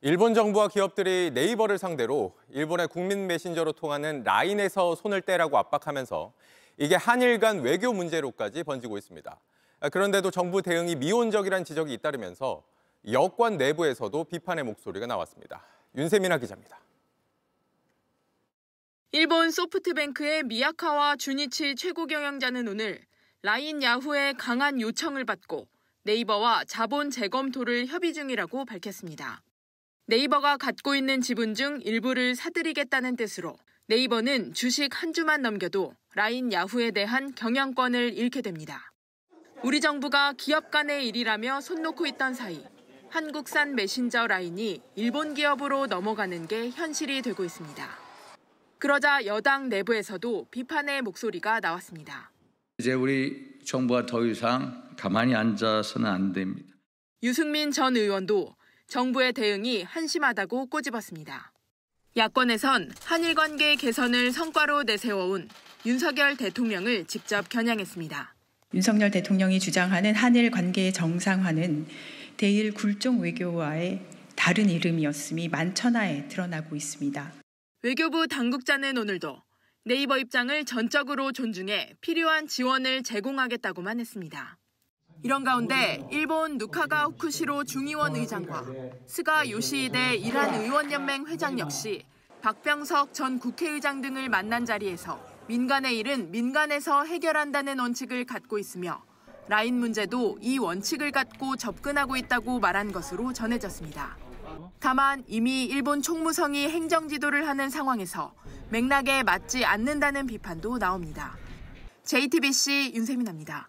일본 정부와 기업들이 네이버를 상대로 일본의 국민 메신저로 통하는 라인에서 손을 떼라고 압박하면서 이게 한일 간 외교 문제로까지 번지고 있습니다. 그런데도 정부 대응이 미온적이란 지적이 잇따르면서 여권 내부에서도 비판의 목소리가 나왔습니다. 윤세민아 기자입니다. 일본 소프트뱅크의 미야카와 주니치 최고 경영자는 오늘 라인 야후의 강한 요청을 받고 네이버와 자본 재검토를 협의 중이라고 밝혔습니다. 네이버가 갖고 있는 지분 중 일부를 사들이겠다는 뜻으로 네이버는 주식 한 주만 넘겨도 라인 야후에 대한 경영권을 잃게 됩니다. 우리 정부가 기업 간의 일이라며 손 놓고 있던 사이 한국산 메신저 라인이 일본 기업으로 넘어가는 게 현실이 되고 있습니다. 그러자 여당 내부에서도 비판의 목소리가 나왔습니다. 이제 우리 정부가 더 이상 가만히 앉아서는 안 됩니다. 유승민 전 의원도 정부의 대응이 한심하다고 꼬집었습니다. 야권에선 한일 관계 개선을 성과로 내세워온 윤석열 대통령을 직접 겨냥했습니다. 윤석열 대통령이 주장하는 한일 관계 정상화는 대일 굴종 외교와의 다른 이름이었음이 만천하에 드러나고 있습니다. 외교부 당국자는 오늘도 네이버 입장을 전적으로 존중해 필요한 지원을 제공하겠다고만 했습니다. 이런 가운데 일본 누카가 후쿠시로 중의원 의장과 스가 요시히데 이란 의원연맹 회장 역시 박병석 전 국회의장 등을 만난 자리에서 민간의 일은 민간에서 해결한다는 원칙을 갖고 있으며 라인 문제도 이 원칙을 갖고 접근하고 있다고 말한 것으로 전해졌습니다. 다만 이미 일본 총무성이 행정지도를 하는 상황에서 맥락에 맞지 않는다는 비판도 나옵니다. JTBC 윤세민입니다.